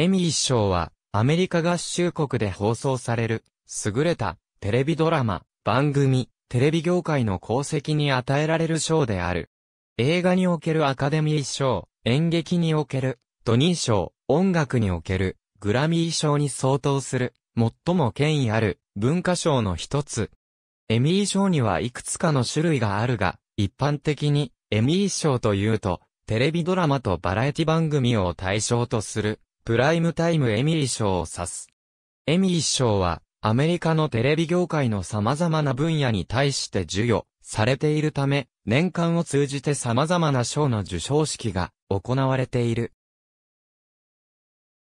エミー賞は、アメリカ合衆国で放送される、優れた、テレビドラマ、番組、テレビ業界の功績に与えられる賞である。映画におけるアカデミー賞、演劇における、トニー賞、音楽における、グラミー賞に相当する、最も権威ある、文化賞の一つ。エミー賞にはいくつかの種類があるが、一般的に、エミー賞というと、テレビドラマとバラエティ番組を対象とする、プライムタイムエミリー賞を指す。エミリー賞は、アメリカのテレビ業界の様々な分野に対して授与されているため、年間を通じて様々な賞の授賞式が行われている。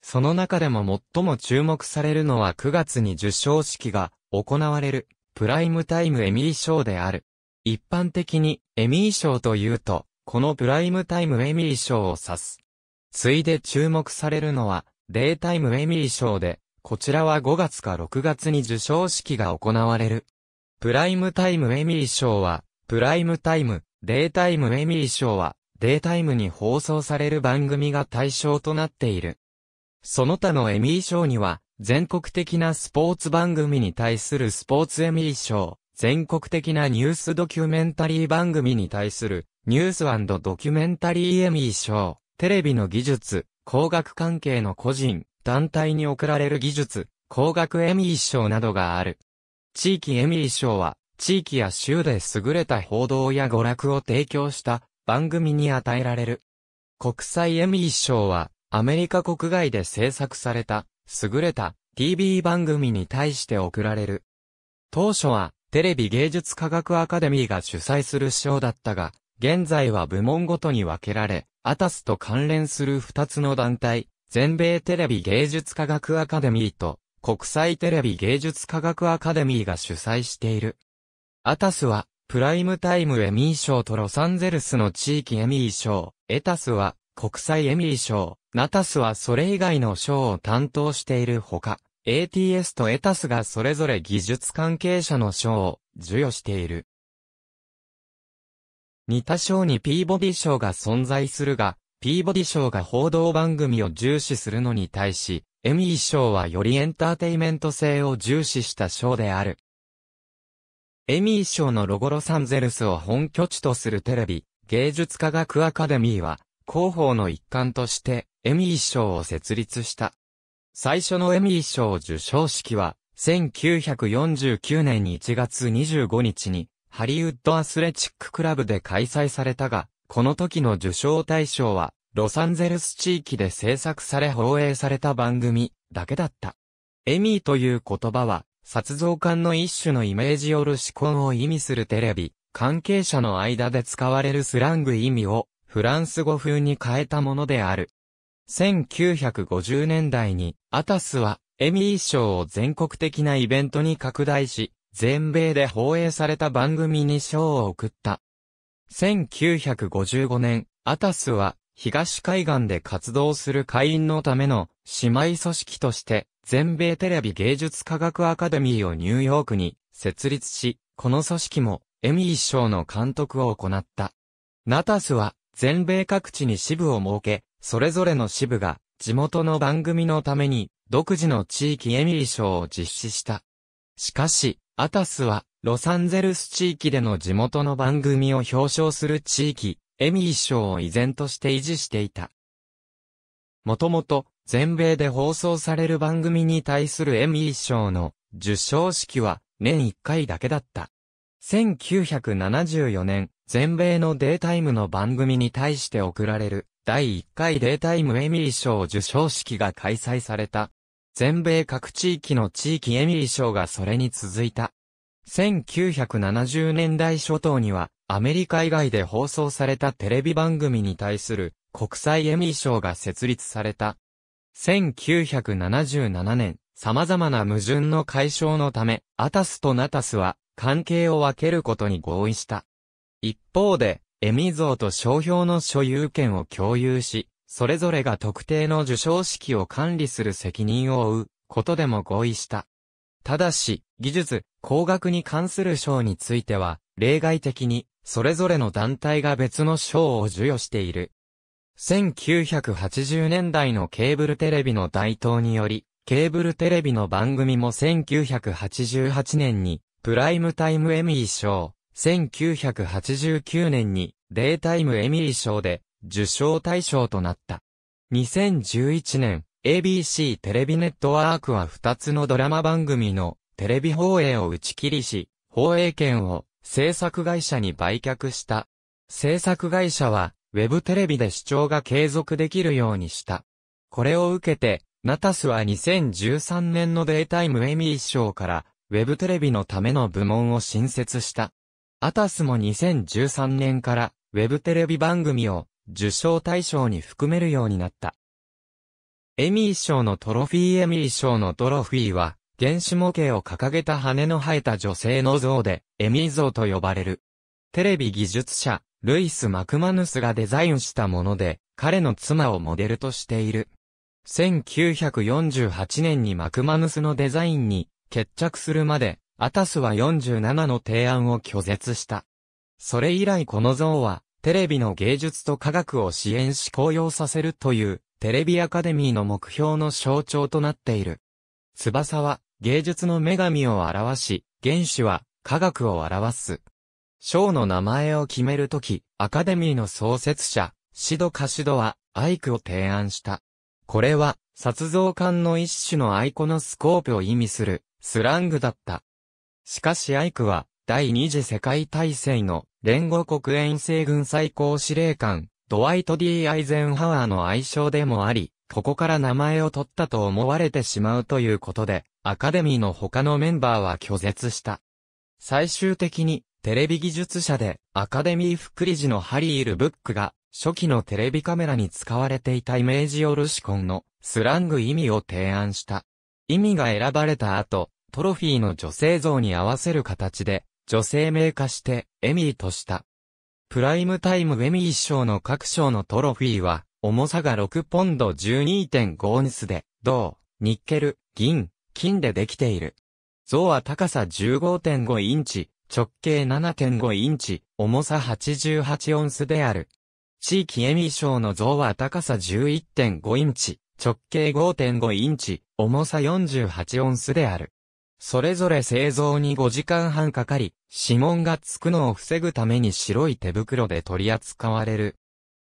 その中でも最も注目されるのは9月に受賞式が行われるプライムタイムエミリー賞である。一般的にエミー賞というと、このプライムタイムエミリー賞を指す。ついで注目されるのは、デイタイムエミリー賞で、こちらは5月か6月に受賞式が行われる。プライムタイムエミリー賞は、プライムタイム、デイタイムエミリー賞は、デイタイムに放送される番組が対象となっている。その他のエミリー賞には、全国的なスポーツ番組に対するスポーツエミリー賞、全国的なニュースドキュメンタリー番組に対するニュースドキュメンタリーエミー賞、テレビの技術、工学関係の個人、団体に贈られる技術、工学エミー賞などがある。地域エミー賞は、地域や州で優れた報道や娯楽を提供した番組に与えられる。国際エミー賞は、アメリカ国外で制作された、優れた TV 番組に対して贈られる。当初は、テレビ芸術科学アカデミーが主催する賞だったが、現在は部門ごとに分けられ、アタスと関連する2つの団体、全米テレビ芸術科学アカデミーと国際テレビ芸術科学アカデミーが主催している。アタスは、プライムタイムエミー賞とロサンゼルスの地域エミー賞、エタスは国際エミー賞、ナタスはそれ以外の賞を担当しているほか、ATS とエタスがそれぞれ技術関係者の賞を授与している。似た賞にピーボディ賞が存在するが、ピーボディ賞が報道番組を重視するのに対し、エミー賞はよりエンターテイメント性を重視した賞である。エミー賞のロゴロサンゼルスを本拠地とするテレビ、芸術科学アカデミーは、広報の一環として、エミー賞を設立した。最初のエミー賞受賞式は、1949年1月25日に、ハリウッドアスレチッククラブで開催されたが、この時の受賞対象は、ロサンゼルス地域で制作され放映された番組だけだった。エミーという言葉は、殺像館の一種のイメージよる思考を意味するテレビ、関係者の間で使われるスラング意味をフランス語風に変えたものである。1950年代に、アタスはエミー賞を全国的なイベントに拡大し、全米で放映された番組に賞を送った。1955年、アタスは東海岸で活動する会員のための姉妹組織として全米テレビ芸術科学アカデミーをニューヨークに設立し、この組織もエミー賞の監督を行った。ナタスは全米各地に支部を設け、それぞれの支部が地元の番組のために独自の地域エミー賞を実施した。しかし、アタスは、ロサンゼルス地域での地元の番組を表彰する地域、エミー賞を依然として維持していた。もともと、全米で放送される番組に対するエミー賞の受賞式は年1回だけだった。1974年、全米のデータイムの番組に対して贈られる第1回データイムエミー賞受賞式が開催された。全米各地域の地域エミリ賞がそれに続いた。1970年代初頭には、アメリカ以外で放送されたテレビ番組に対する国際エミー賞が設立された。1977年、様々な矛盾の解消のため、アタスとナタスは関係を分けることに合意した。一方で、エミー像と商標の所有権を共有し、それぞれが特定の受賞式を管理する責任を負うことでも合意した。ただし、技術、工学に関する賞については、例外的に、それぞれの団体が別の賞を授与している。1980年代のケーブルテレビの台頭により、ケーブルテレビの番組も1988年に、プライムタイムエミー賞、1989年に、デイタイムエミー賞で、受賞対象となった。2011年、ABC テレビネットワークは2つのドラマ番組のテレビ放映を打ち切りし、放映権を制作会社に売却した。制作会社は、ウェブテレビで視聴が継続できるようにした。これを受けて、ナタスは2013年のデータイムエミー賞から、ウェブテレビのための部門を新設した。アタスも2013年から、ウェブテレビ番組を受賞対象に含めるようになった。エミー賞のトロフィーエミー賞のトロフィーは、原始模型を掲げた羽の生えた女性の像で、エミー像と呼ばれる。テレビ技術者、ルイス・マクマヌスがデザインしたもので、彼の妻をモデルとしている。1948年にマクマヌスのデザインに決着するまで、アタスは47の提案を拒絶した。それ以来この像は、テレビの芸術と科学を支援し高揚させるという、テレビアカデミーの目標の象徴となっている。翼は、芸術の女神を表し、原子は、科学を表す。賞の名前を決めるとき、アカデミーの創設者、シド・カシドは、アイクを提案した。これは、殺像艦の一種のアイコのスコープを意味する、スラングだった。しかしアイクは、第二次世界大戦の連合国遠征軍最高司令官、ドワイト・ D・ アイゼンハワーの愛称でもあり、ここから名前を取ったと思われてしまうということで、アカデミーの他のメンバーは拒絶した。最終的に、テレビ技術者で、アカデミー副理事のハリー・ル・ブックが、初期のテレビカメラに使われていたイメージオルシコンのスラング意味を提案した。意味が選ばれた後、トロフィーの女性像に合わせる形で、女性名化して、エミーとした。プライムタイムエミー賞の各賞のトロフィーは、重さが6ポンド12.5オンスで、銅、ニッケル、銀、金でできている。像は高さ15.5インチ、直径7.5インチ、重さ88オンスである。地域エミー賞の像は高さ11.5インチ、直径5.5インチ、重さ48オンスである。それぞれ製造に5時間半かかり、指紋がつくのを防ぐために白い手袋で取り扱われる。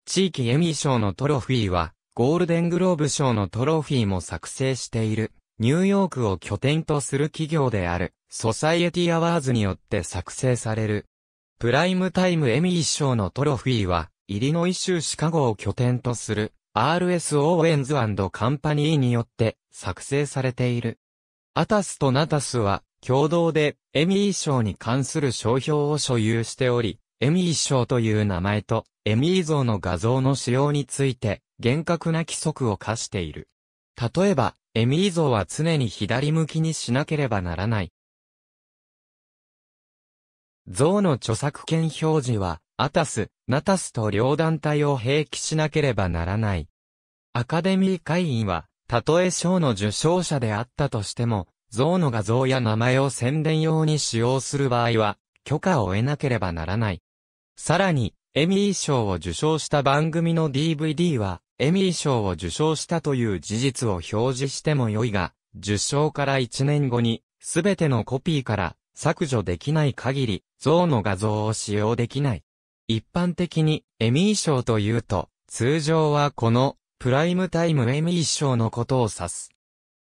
地域エミー賞のトロフィーは、ゴールデングローブ賞のトロフィーも作成している、ニューヨークを拠点とする企業である、ソサイエティアワーズによって作成される。プライムタイムエミー賞のトロフィーは、イリノイ州シカゴを拠点とする、RS オーェンズカンパニーによって作成されている。アタスとナタスは、共同で、エミー賞に関する商標を所有しており、エミー賞という名前と、エミー像の画像の使用について、厳格な規則を課している。例えば、エミー像は常に左向きにしなければならない。像の著作権表示は、アタス、ナタスと両団体を併記しなければならない。アカデミー会員は、たとえ賞の受賞者であったとしても、像の画像や名前を宣伝用に使用する場合は、許可を得なければならない。さらに、エミー賞を受賞した番組の DVD は、エミー賞を受賞したという事実を表示しても良いが、受賞から1年後に、すべてのコピーから削除できない限り、像の画像を使用できない。一般的に、エミー賞というと、通常はこのプライムタイムエミー賞のことを指す。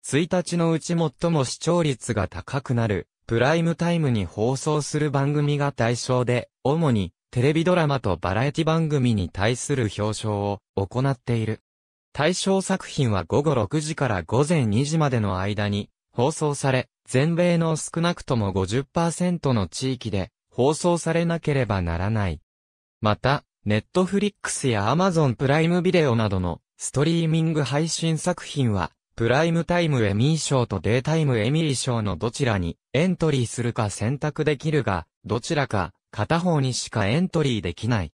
1日のうち最も視聴率が高くなる、プライムタイムに放送する番組が対象で、主にテレビドラマとバラエティ番組に対する表彰を行っている。対象作品は午後6時から午前2時までの間に放送され、全米の少なくとも50%の地域で放送されなければならない。また、ネットフリックスやアマゾンプライムビデオなどのストリーミング配信作品は、プライムタイムエミー賞とデータイムエミー賞のどちらにエントリーするか選択できるが、どちらか片方にしかエントリーできない。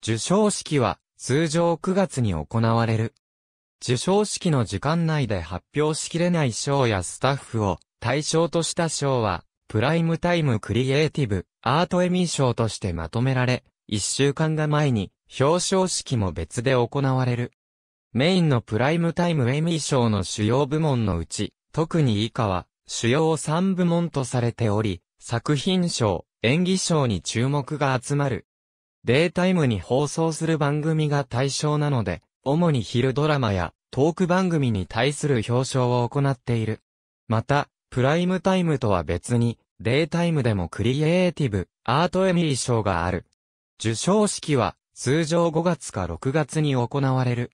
受賞式は通常9月に行われる。受賞式の時間内で発表しきれない賞やスタッフを対象とした賞は、プライムタイムクリエイティブアートエミー賞としてまとめられ、1週間が前に表彰式も別で行われる。メインのプライムタイムエミー賞の主要部門のうち、特に以下は、主要3部門とされており、作品賞、演技賞に注目が集まる。データイムに放送する番組が対象なので、主に昼ドラマやトーク番組に対する表彰を行っている。また、プライムタイムとは別に、データイムでもクリエイティブ、アートエミー賞がある。受賞式は、通常5月か6月に行われる。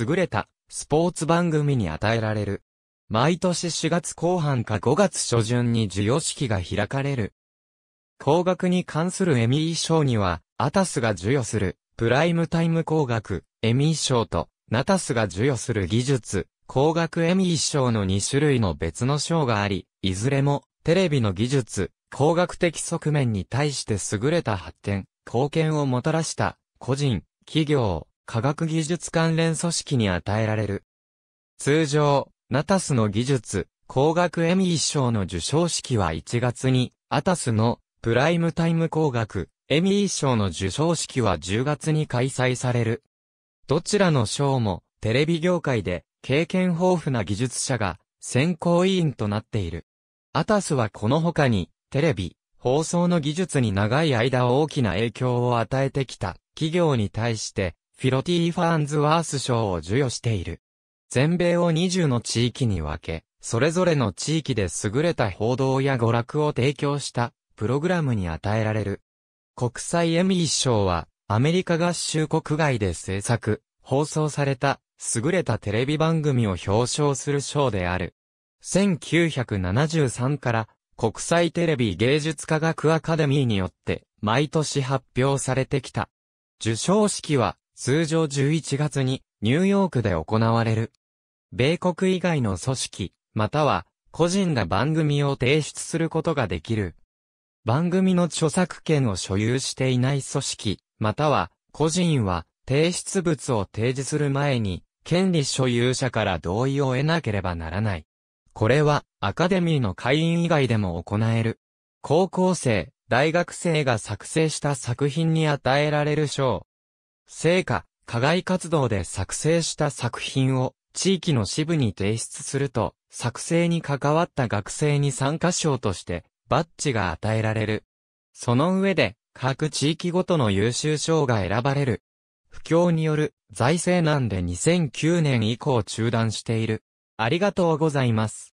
優れたスポーツ番組に与えられる。毎年4月後半か5月初旬に授与式が開かれる。工学に関するエミー賞には、アタスが授与するプライムタイム工学エミー賞と、ナタスが授与する技術工学エミー賞の2種類の別の賞があり、いずれもテレビの技術、工学的側面に対して優れた発展、貢献をもたらした個人、企業、科学技術関連組織に与えられる。通常、ナタスの技術、工学エミー賞の受賞式は1月に、アタスのプライムタイム工学エミー賞の受賞式は10月に開催される。どちらの賞もテレビ業界で経験豊富な技術者が選考委員となっている。アタスはこの他にテレビ、放送の技術に長い間大きな影響を与えてきた企業に対してフィロティ・ーファーンズワース賞を授与している。全米を20の地域に分け、それぞれの地域で優れた報道や娯楽を提供したプログラムに与えられる。国際エミー賞はアメリカ合衆国外で制作、放送された優れたテレビ番組を表彰する賞である。1973から国際テレビ芸術科学アカデミーによって毎年発表されてきた。受賞式は通常11月にニューヨークで行われる。米国以外の組織、または個人が番組を提出することができる。番組の著作権を所有していない組織、または個人は提出物を提示する前に権利所有者から同意を得なければならない。これはアカデミーの会員以外でも行える。高校生、大学生が作成した作品に与えられる賞、成果、課外活動で作成した作品を地域の支部に提出すると、作成に関わった学生に参加賞としてバッジが与えられる。その上で、各地域ごとの優秀賞が選ばれる。不況による財政難で2009年以降中断している。ありがとうございます。